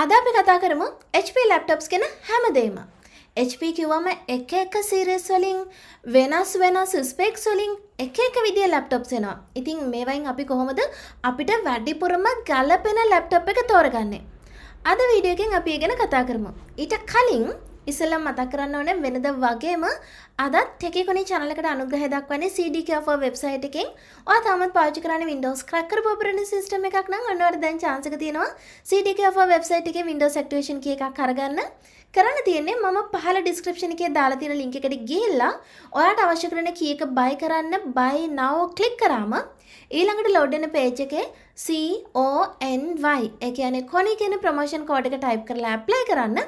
අද අපි කතා කරමු HP ලැප්ටොප්ස් ගැන හැමදේම. HP කිව්වම එක එක සීරීස් වලින් වෙනස් වෙනස් ස්පෙක්ස් වලින් එක එක විදිය ලැප්ටොප්ස් එනවා. ඉතින් මේවයින් අපි කොහොමද අපිට වැඩිපුරම ගැළපෙන ලැප්ටොප් එක තෝරගන්නේ? අද වීඩියෝ එකෙන් අපි ඒ ගැන කතා කරමු. ඊට කලින් ඉස්සෙල්ලා මතක් කරන්න ඕනේ වෙනද වගේම අදත් ටෙකකොනි චනලකට අනුග්‍රහ දක්වන්නේ CDකෝ වෙබ්සයිට් එකෙන් ඔයා තාමත් පාවිච්චි කරන Windows cracker පොබරණ සිස්ටම් එකක් නම් ඔන්න ඔයාලට දැන් chance එක තියෙනවා CDකෝ වෙබ්සයිට් එකේ Windows activation key එකක් අරගන්න කරන්න තියෙන්නේ මම පහල description එකේ දාලා තියෙන link එකට ගිහිල්ලා ඔයාට අවශ්‍ය කරන key එක buy කරන්න buy now click කරාම ඊළඟට ලෝඩ් වෙන page එකේ C O N Y ඒ කියන්නේ කොනි කියන ප්‍රොමෝෂන් කෝඩ් එක type කරලා apply කරන්න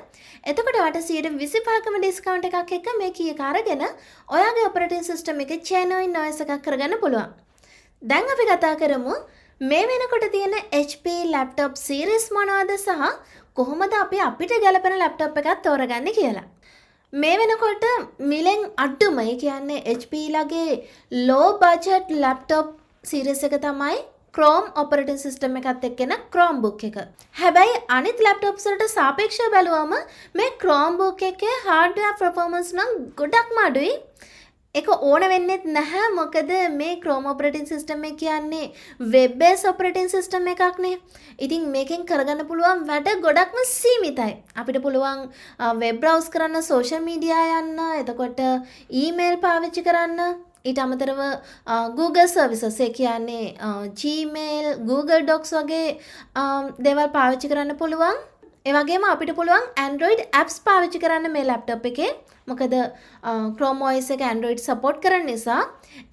එතකොට ඔයාට 25%ම discount එකක් එක්ක මේ key එක අරගෙන කරගෙන ඔයාගේ ඔපරටින් සිස්ටම් එකේ චේනෝයින් නොයිස් එකක් කරගන්න පුළුවන්. දැන් අපි කතා කරමු මේ වෙනකොට තියෙන HP ලැප්ටොප් සීරීස් මොනවද සහ කොහොමද අපි අපිට ගැලපෙන ලැප්ටොප් එකක් තෝරගන්නේ කියලා. මේ වෙනකොට මිලෙන් අඩුමයි කියන්නේ HP ලගේ ලෝ බජට් ලැප්ටොප් සීරීස් එක තමයි ක්‍රෝම් ඔපරටින් සිස්ටම් එකත් එක්කෙන ක්‍රෝම් බුක් එක. හැබැයි අනිත් ලැප්ටොප්ස් වලට සාපේක්ෂව බැලුවම මේ ක්‍රෝම් බුක් එකේ hardware performance නම් ගොඩක්ම අඩුයි. එක ඕන වෙන්නෙත් නැහැ මොකද මේ ක්‍රෝම ඔපරටින් සිස්ටම් එක කියන්නේ වෙබ් බේස් ඔපරටින් සිස්ටම් එකක්නේ. ඉතින් මේකෙන් කරගන්න පුළුවන් වැඩ ගොඩක්ම සීමිතයි. අපිට පුළුවන් වෙබ් බ්‍රවුස් කරන්න, සෝෂල් මීඩියා යන්න, එතකොට ඊමේල් පාවිච්චි කරන්න, ඊට අමතරව Google සර්විසස් ඒ කියන්නේ Gmail Google Docs වගේ දේවල් පාවිච්චි කරන්න පුළුවන් ඒවගේම අපිට පුළුවන් ඇන්ඩරෝයිඩ් ඇප්ස් පාවිච්චි කරන්න මේ ලැප්ටප් එකේ මොකද ක්‍රෝමෝයිස් එක ඇන්ඩරෝයිඩ් සපෝට් කරන නිසා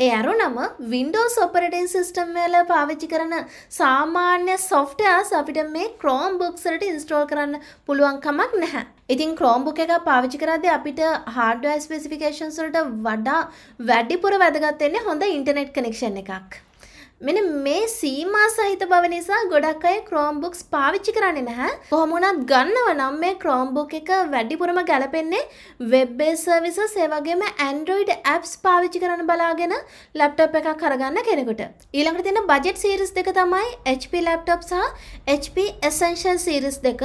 ඒ අරුනම වින්ඩෝස් ඔපරටින් සිස්ටම් වල පාවිච්චි කරන සාමාන්‍ය සොෆ්ට්වෙයාර්ස් අපිට මේ ක්‍රෝම් බුක්ස් වලට ඉන්ස්ටෝල් කරන්න පුළුවන් කමක් නැහැ. ඉතින් ක්‍රෝම්බුක් එක පාවිච්චි කරද්දී අපිට හાર્ඩ්වෙයාර් ස්පෙસિෆිකේෂන්ස් වලට වඩා වැඩිපුර වැදගත් වෙන්නේ හොඳ ඉන්ටර්නෙට් කනෙක්ෂන් එකක්. මෙන මේ සීමා සහිත බව නිසා ගොඩක් අය ක්‍රෝම්බුක්ස් පාවිච්චි කරන්නේ නැහැ. කොහොමුණත් ගන්නව නම් මේ ක්‍රෝම්බුක් එක වැඩිපුරම ගැලපෙන්නේ වෙබ් සර්විසස් ඒ වගේම Android apps පාවිච්චි කරන්න බලාගෙන ලැප්ටොප් එකක් අරගන්න කෙනෙකුට. ඊළඟට තියෙන බජට් සීරීස් දෙක තමයි HP laptop සහ HP Essential series දෙක.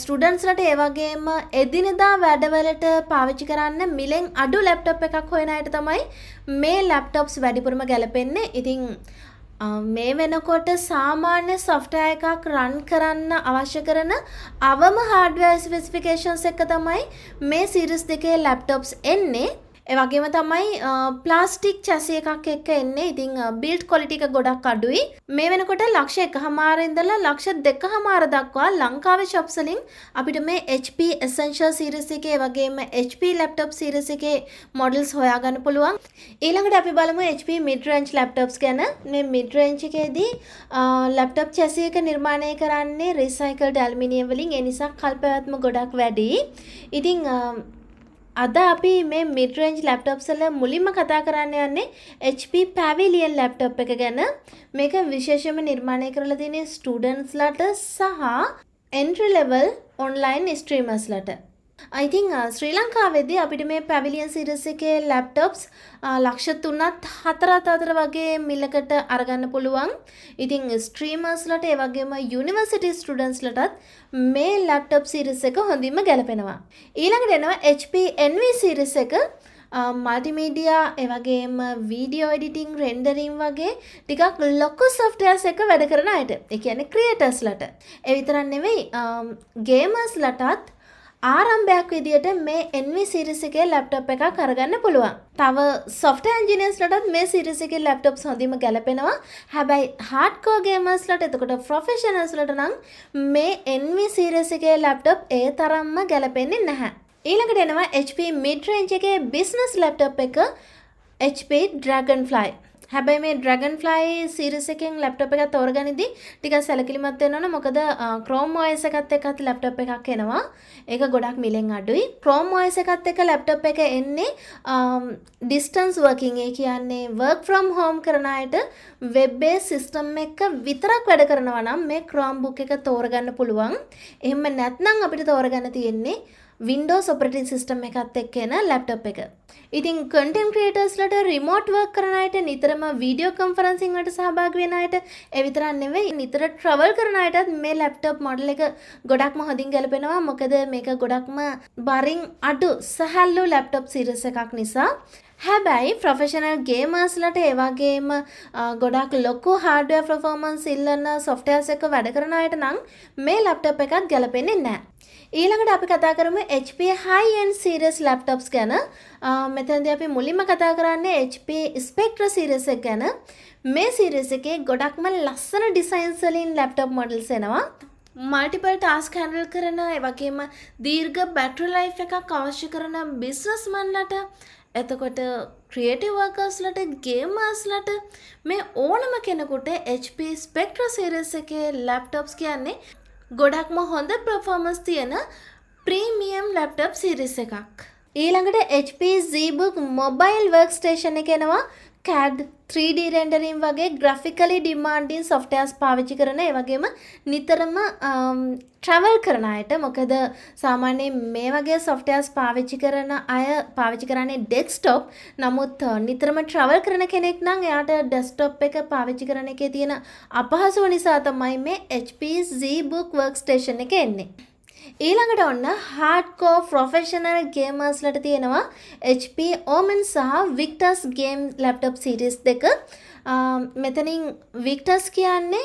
ස්ටුඩන්ස්ලට ඒ වගේම එදිනෙදා වැඩවලට පාවිච්චි කරන්න මිලෙන් අඩු ලැප්ටොප් එකක් හොයන අයට තමයි මේ ලැප්ටොප්ස් වැඩිපුරම ගැලපෙන්නේ. ඉතින් මේ වෙනකොට සාමාන්‍ය සොෆ්ටෑ එකක් රන් කරන්න අවශ්‍ය කරන අවම හාඩුවෑ ස්පෙසිෆිකේෂන්ස් එක තමයි මේ සිරිස් දෙකේ ලැප්ටොප්ස් එන්නේ වගේම තමයි ප්ලාස්ටික් චැසි එකක් එක්ක එන්නේ ඉතිං බිල්ට් කොලිටික ගොඩක් අඩුයි මේ වෙනකොට ලක්ෂ එක හමාරෙන්දලා ලක්ෂ දෙක හමාර දක්වා ලංකාව ශොප්සලින් අපිට මේ HP එසංශල් සිරසිකේ වගේම HP ලැප්ටප් සිරසිකේ මොඩල්ස් හොයාගන්න පුළුවන් ඊළඟට අපි බලමු HP මිඩරෙන්ච් ලැප්ටප්ස් ගැන මේ මිඩරෙන්චිකේදී ලැප්ටප් චැසි එක නිර්මාණය කරන්නේ රිසයිකල් ඩල්මිනියම් වලින් ඒ නිසා කල්පවත්ම ගොඩක් වැඩි ඉතිං අද අපි මේ මිටරෙන්ජ් ලැප්ටොප්සල මුලින්ම කතා කරන්න යන්නේ HP පැවිලියන් ලැප්ටොප් එක ගැන මේක විශේෂම නිර්මාණය කරලා තියෙන ස්ටුඩන්ස්ලට සහ එන්ට්‍රි ලෙවල් ඔන්ලයින් ස්ට්‍රීමස්ලට අයිතිං ශ්‍රී ලංකාවේදී අපිට මේ පැවිලියන් සිරස එකේ ලැප්ටොප්ස් ලක්ෂ තුනත් හතරත් අතර වගේ මිල්ලකට අරගන්න පුළුවන්. ඉතින් ස්ට්‍රීමර්ස්ලට ඒ වගේම යුනිවර්සිටි ස්ටුඩන්ස්ලටත් මේ ලැප්ටොප් සිරිස් එක හොඳින්ම ගැලපෙනවා. ඊළඟට එනවා HP NV සිරිස් එක මල්ටිමීඩියා එවගේම වීඩියෝ එඩිටිං රෙන්ඩරින් වගේ ටිකක් ලොක්කු සොෆ්ටයර්ස් එක වැඩ කරන අයට එකන ක්‍රියටර්ස්ලට එවිතරන් නෙවෙයි ගේමර්ස් ලටත් ආරම්භයක් විදියට මේ එන්වි සිරිසිකේ ලැප්ටොප් එකක් කරගන්න පුළුවන්. තව සොෆ්ට ඇන්ජිනියස්ලටත් මේ සිරිසිකේ ලැප්ටොප් හොඳම ගැලපෙනවා. හැබැයි හાર્ඩ්කෝ ගේමර්ස්ලට එතකොට ප්‍රොෆෙෂනල්ස්ලට නම් මේ එන්වි සිරිසිකේ ලැප්ටොප් ඒ තරම්ම ගැලපෙන්නේ නැහැ. ඊළඟට එනවා HP mid range එකේ business laptop එක HP Dragonfly හැබැයි මේ ඩ්‍රගන් ෆ්ලයි සිරිස එකෙන් ලැප්ටප් එකත් තෝරගනිදි ටික සැලකිලිමත් වෙන්න ඕන මොකද ක්‍රෝම් OS එකත් එක්කත් ලැප්ටප් එකක් එනවා. ඒක ගොඩක් මිලෙන් අඩුයි. ක්‍රෝම් OS එකත් එක්ක ලැප්ටප් එක එන්නේ ඩිස්ටන්ස් වර්කින් ඒ කියන්නේ work from home කරන අයට වෙබ් බේස් සිස්ටම් එක විතරක් වැඩ කරනවා නම් මේ Chromebook එක තෝරගන්න පුළුවන්. එහෙම නැත්නම් අපිට තෝරගන්න තියෙන්නේ වින්ඩෝ සොපරටි සිිස්ටම් එකත් එක් එන ලැප්ටප් එක ඉතින් කටෙන් ක්‍රේටර්ස්ලට රිමෝට්වර්ක් කරනයට නිතරම වීඩියෝ කම්ෆරන්සිංවට සහභාග වෙනයට එවිතරන්නෙවෙයි නිතර ට්‍රවල් කරනයටත් මේ ලැප්ටප් මොඩල එක ගොඩක්ම හොඳින් ගැලපෙනවා මොකද මේක ගොඩක්ම බරින් අඩු සහල්ලු ලැප්ටප් සිරස එකක් නිසා හැබැයි ප්‍රොෆෙෂනල් ගේමර්ස්ලට ඒවාගේම ගොඩක් ලොකු හාඩුව ප්‍රෆෝර්මන්ස් ඉල්ලන්න සොෆ්ටයස් එක වැඩ කරනයට නම් මේ ලැප්ටප් එකත් ගැලපෙන්නේ නෑ ඊළඟට අපි කතා කරමු HP High-end series laptops ගැන. මෙතනදී අපි මුලින්ම කතා කරන්නේ HP Spectre series එක ගැන. මේ series එකේ ගොඩක්ම ලස්සන designs වලින් laptop models එනවා. මල්ටිපල් ටාස්ක් හැන්ඩල් කරන ඒ වගේම දීර්ඝ බැටරි ලයිෆ් එකක් අවශ්‍ය කරන බිස්නස්මන්ලට එතකොට ක්‍රියේටිව් වර්කර්ස්ලට ගේමර්ස්ලට මේ ඕනම කෙනෙකුට HP Spectre series එකේ laptops කියන්නේ ගොඩක්ම හොඳ ප්‍රෆෝමස් තියෙන ප්‍රීමියම් ලැප්ටප් සිරිස එකක්. ඊළඟට HP ZBook mobile workstation එකෙනවා CAD 3D රෙන්ඩරින් වගේ ග්‍රෆිකලි ඩිමාන්ඩින් සොෆ්ටයර්ස් පාවිච්චි කරන ඒ වගේම නිතරම ට්‍රැවල් um, කරන අයට මොකද සාමාන්‍යයෙන් මේ වගේ සොෆ්ටයර්ස් පාවිච්චි කරන අය පාවිච්චි කරන්නේ ඩෙස්ක්ටොප් නමුත් uh, නිතරම ට්‍රැවල් කරන කෙනෙක් නම් එයාට ඩෙස්ක්ටොප් එක පාවිච්චි කරන එකේ තියෙන අපහසුව නිසා තමයි මේ HP ZBook Workstation එක එන්නේ ඊළඟට ඔන්න හාඩ්කෝ ප්‍රොෆෙෂනල් ගේමර්ස්ලට තියෙනවා HP ඕමන් සහ වික්ටස් ගේම් ලැප්ටප් සිරිස් දෙක මෙතනින් වික්ටස් කියන්නේ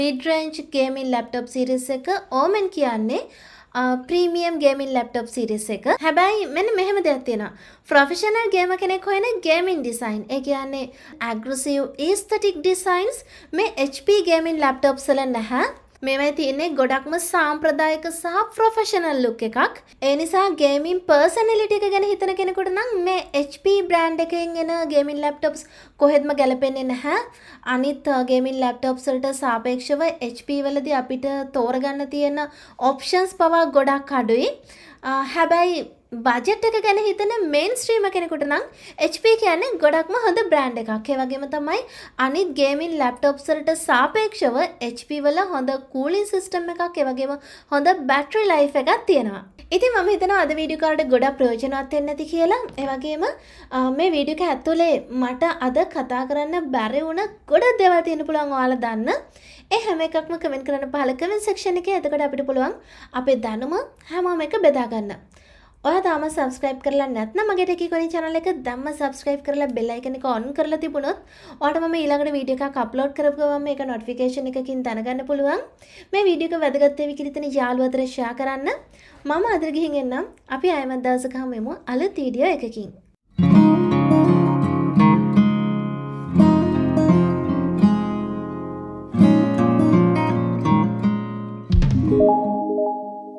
මිඩරෙන්ච් ගේමින් ලැප්ටප් සිරිස් එක ඕමෙන් කියන්නේ ප්‍රීමියම් ගේමින් ලැප්ටප් සිරිස් එක හැබැයි මෙන්න මෙහෙම දෙයක් තියෙනවා ප්‍රොෆෙෂනල් ගේම කෙනෙක් හොයන ගේමින් ඩිසයින් ඒ කියන්නේ ඇග්‍රසිව් ඒස්තටික් ඩිසයින්ස් මේ HP ගේමින් ලැප්ටප්සල නැහැ මේවයි තියන්නේ ගොඩක්ම සාම්ප්‍රදායක සහ ප්‍රොෆෙෂනල් ලුක් එකක් ඒ නිසා ගේමින් පර්සනලිටික ගැන හිතන කෙනෙකුට නම් මේ HP බ්‍රන්් එකෙන් එන ගේමින් ලැප්ටොප්ස් කොහෙත්ම ගැලපෙන්නේ නැහැ අනිත් ගේමින් ලැප්ටොප්සලට සාපේක්ෂව HP වලදි අපිට තෝරගන්න තියෙන ඔප්ෂන්ස් පවා ගොඩක් අඩුයි හැබැයි බජට් එක ගැන හිතන මේන් ස්ත්‍රීම කෙනෙකුට නම් HP කියන්න ගොඩක්ම හොඳ බ්‍රන්් එකක් වගේම තමයි අනිත් ගේමින් ලැප්ටොප්සලට සාපේක්ෂව HP වල හොඳ කූලින් සිිස්ටම් එකක් එවගේම හොඳ බැට්‍රි ලයි් එකක් තියෙනවා ඉති ම හිතන අද වීඩියකාඩ ගොඩක් ප්‍රයෝජනවත් එන්නති කියලා එවගේම මේ වීඩියක ඇත්තුලේ මට අද කතා කරන්න බැරි වුණ ගොඩ දෙවල් තියෙන පුළුවන් යාල දන්න ඒ හැම එකක්ම කමෙන් කරන පහලකමෙන් සක්ෂණ එක එතකට අපිට පුළුවන් අපේ දැනුම හැමෝම එක බෙදාගන්න ඔය තාම සබස්ක්‍රයිබ් කරලා නැත්නම් මගේ ටෙකිකොනි channel එක දැම්ම සබස්ක්‍රයිබ් කරලා bell icon එක on කරලා තිබුණොත් ඔයාට මම ඊළඟට වීඩියෝ එකක් upload කරපු ගමන් මේක notification එකකින් දැනගන්න පුළුවන්. මේ වීඩියෝ එක වැදගත් වේවි කියලා ඉතින් යාළුවෝ අතර share කරන්න. මම අදර ගිහින් එන්නම්. අපි ආයෙමත් දවසක හමු වෙමු අලුත් වීඩියෝ එකකින්.